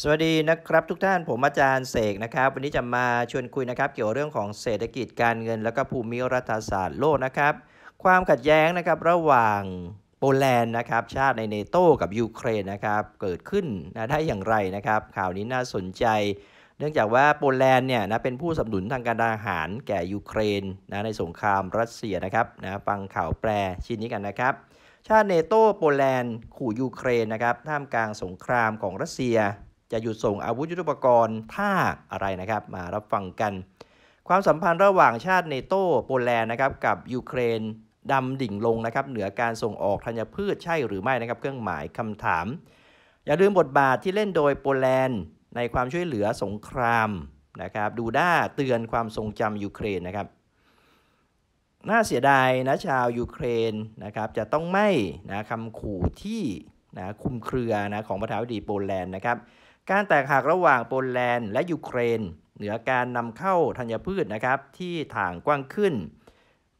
สวัสดีนะครับ ทุกท่าน ผมอาจารย์เสกนะครับ วันนี้จะมาชวนคุยนะครับ เกี่ยวเรื่องของเศรษฐกิจการเงิน แล้วก็ภูมิรัฐศาสตร์โลกนะครับ ความขัดแย้งนะครับระหว่างโปแลนด์นะครับ ชาติในเนโตกับยูเครนนะครับ เกิดขึ้นนะได้อย่างไรนะครับ ข่าวนี้น่าสนใจ เนื่องจากว่าโปแลนด์เนี่ยนะเป็นผู้สนับสนุนทางการทหารแก่ยูเครนนะในสงครามรัสเซียนะครับนะฟังข่าวแปลชิ้นนี้กันนะครับ ชาติเนโตโปแลนด์ ขู่ยูเครนนะครับ ท่ามกลางสงครามของรัสเซียจะหยุดส่งอาวุธยุทโธปกรณ์ถ้าอะไรนะครับ มารับฟังกัน ความสัมพันธ์ระหว่างชาติเนโตโปแลนด์นะครับกับยูเครนดำดิ่งลงนะครับ เหนือการส่งออกธัญพืชใช่หรือไม่นะครับเครื่องหมายคำถาม อย่าลืมบทบาทที่เล่นโดยโปแลนด์ในความช่วยเหลือสงครามนะครับ ดูด้าเตือนความทรงจำยูเครนนะครับน่าเสียดายนะชาวยูเครนนะครับจะต้องไม่นะคำขู่ที่นะคุมเครือนะของประธานาธิบดีโปแลนด์นะครับการแตกหักระหว่างโปแลนด์และยูเครนเหนือการนำเข้าธัญพืชนะครับ ที่ถางกว้างขึ้น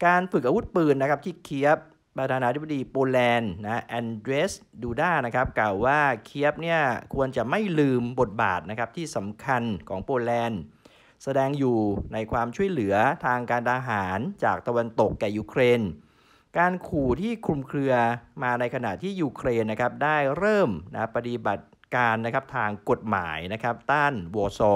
การฝึกอาวุธปืนนะครับที่เคียบประธานาธิบดีโปแลนด์นะแอนเดรสดูด้านะครับกล่าวว่าเคียบเนี่ยควรจะไม่ลืมบทบาทนะครับที่สำคัญของโปแลนด์ แสดงอยู่ในความช่วยเหลือทางการทหารจากตะวันตกแก่ยูเครน การขู่ที่คลุมเครือมาในขณะที่ยูเครนนะครับได้เริ่มนะปฏิบัติการนะครับทางกฎหมายนะครับต้านวอซอ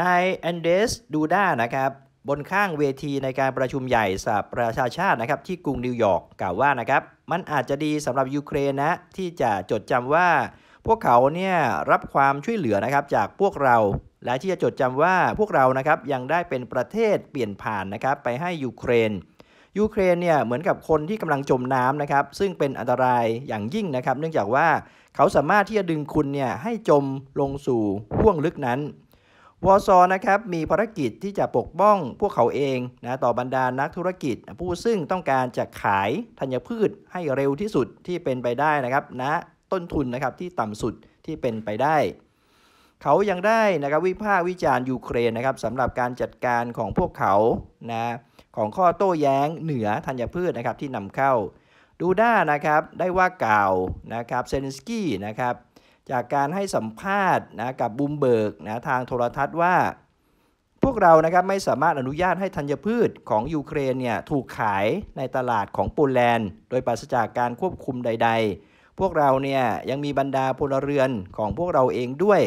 นายแอนเดสดูด้านะครับ บนข้างเวทีในการประชุมใหญ่สหประชาชาตินะครับ ที่กรุงนิวยอร์กกล่าวว่านะครับ มันอาจจะดีสำหรับยูเครนนะที่จะจดจำว่า พวกเขาเนี่ยรับความช่วยเหลือนะครับจากพวกเรา และที่จะจดจำว่าพวกเรานะครับยังได้เป็นประเทศเปลี่ยนผ่านนะครับ ไปให้ยูเครนยูเครนเนี่ยเหมือนกับคนที่กำลังจมน้ำนะครับซึ่งเป็นอันตรายอย่างยิ่งนะครับ เนื่องจากว่าเขาสามารถที่จะดึงคุณเนี่ยให้จมลงสู่ห่วงลึกนั้นวอซอนะครับมีภารกิจที่จะปกป้องพวกเขาเองนะต่อบรรดานักธุรกิจ ผู้ซึ่งต้องการจะขายธัญพืชให้เร็วที่สุดที่เป็นไปได้นะครับณนะต้นทุนนะครับที่ต่ำสุดที่เป็นไปได้เขายังได้นะครับวิพากษ์วิจารณ์ยูเครนนะครับสำหรับการจัดการของพวกเขานะของข้อโต้แย้งเหนือธัญพืชนะครับที่นำเข้า ดูด้านะครับได้ว่ากล่าวนะครับเซนสกี้นะครับจากการให้สัมภาษณ์นะกับบูมเบิร์กนะทางโทรทัศน์ว่า พวกเรานะครับไม่สามารถอนุญาตให้ธัญพืชของยูเครนเนี่ยถูกขายในตลาดของโปแลนด์ โดยปราศจากการควบคุมใด ๆ พวกเราเนี่ยยังมีบรรดาพลเรือนของพวกเราเองด้วย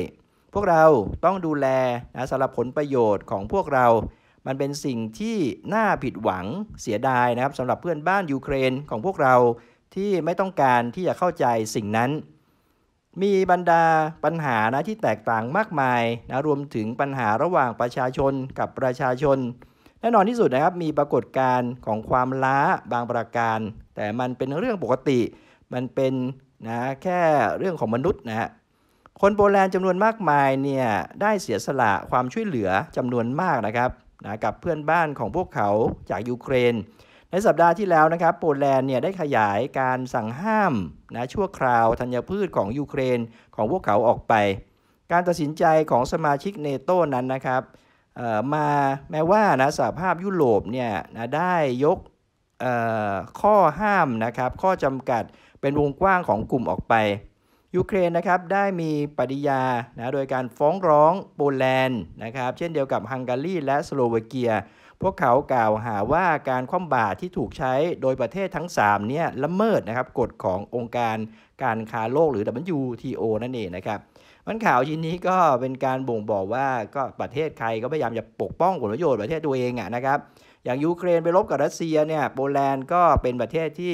พวกเราต้องดูแลนะสำหรับผลประโยชน์ของพวกเรา มันเป็นสิ่งที่น่าผิดหวังเสียดายนะครับสำหรับเพื่อนบ้านยูเครนของพวกเราที่ไม่ต้องการที่จะเข้าใจสิ่งนั้น มีบรรดาปัญหานะที่แตกต่างมากมายนะรวมถึงปัญหาระหว่างประชาชนกับประชาชน แน่นอนที่สุดนะครับมีปรากฏการณ์ของความล้าบางประการ แต่มันเป็นเรื่องปกติ มันเป็นนะแค่เรื่องของมนุษย์นะฮะคนโปแลนด์จำนวนมากมายเนี่ยได้เสียสละความช่วยเหลือจำนวนมากนะครับนะกับเพื่อนบ้านของพวกเขาจากยูเครน ในสัปดาห์ที่แล้วนะครับ โปแลนด์เนี่ยได้ขยายการสั่งห้ามนะชั่วคราวธัญพืชของยูเครนของพวกเขาออกไป การตัดสินใจของสมาชิกเนโต้นั้นนะครับมาแม้ว่านะสหภาพยุโรปเนี่ยนะได้ยกข้อห้ามนะครับข้อจำกัดเป็นวงกว้างของกลุ่มออกไปยูเครนนะครับได้มีปฏิญานะโดยการฟ้องร้องโปแลนด์นะครับ เช่นเดียวกับฮังการีและสโลวาเกีย พวกเขากล่าวหาว่าการคว่ำบาตรที่ถูกใช้โดยประเทศทั้ง 3 เนี่ย ละเมิดนะครับกฎขององค์การการค้าโลกหรือ WTO นั่นเองนะครับมันข่าวชิ้นนี้ก็เป็นการบ่งบอกว่าก็ประเทศใครก็พยายามจะปกป้องผลประโยชน์ประเทศตัวเองอะนะครับอย่างยูเครนไปรบกับรัสเซียเนี่ยโปแลนด์ก็เป็นประเทศที่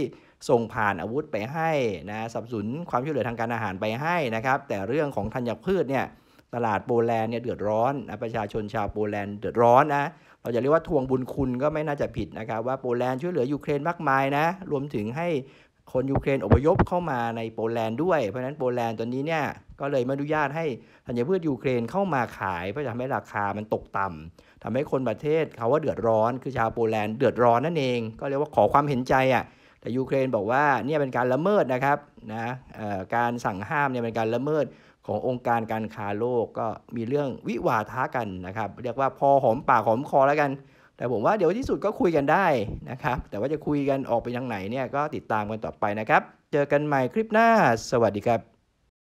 ส่งผ่านอาวุธไปให้นะสับสนความช่วยเหลือทางการอาหารไปให้นะครับ แต่เรื่องของธัญพืชเนี่ยตลาดโปแลนด์เนี่ยเดือดร้อนนะประชาชนชาวโปแลนด์เดือดร้อนนะเราจะเรียกว่าทวงบุญคุณก็ไม่น่าจะผิดนะครับว่าโปแลนด์ช่วยเหลือยูเครนมากมายนะรวมถึงให้คนยูเครนอพยพเข้ามาในโปแลนด์ด้วย เพราะฉะนั้นโปแลนด์ตอนนี้เนี่ยก็เลยไม่อนุญาตให้ธัญพืชยูเครนเข้ามาขายเพื่อทำให้ราคามันตกต่ำ ทำให้คนประเทศเขาว่าเดือดร้อน คือชาวโปแลนด์เดือดร้อนนั่นเองก็เรียกว่าขอความเห็นใจอ่ะแต่ยูเครนบอกว่าเนี่ยเป็นการละเมิดนะครับนะการสั่งห้ามเนี่ยเป็นการละเมิดขององค์การการค้าโลกก็มีเรื่องวิวาทะกันนะครับ เรียกว่าพอหอมปากหอมคอแล้วกัน แต่ผมว่าเดี๋ยวที่สุดก็คุยกันได้นะครับแต่ว่าจะคุยกันออกไปทางไหนเนี่ยก็ติดตามกันต่อไปนะครับ เจอกันใหม่คลิปหน้าสวัสดีครับ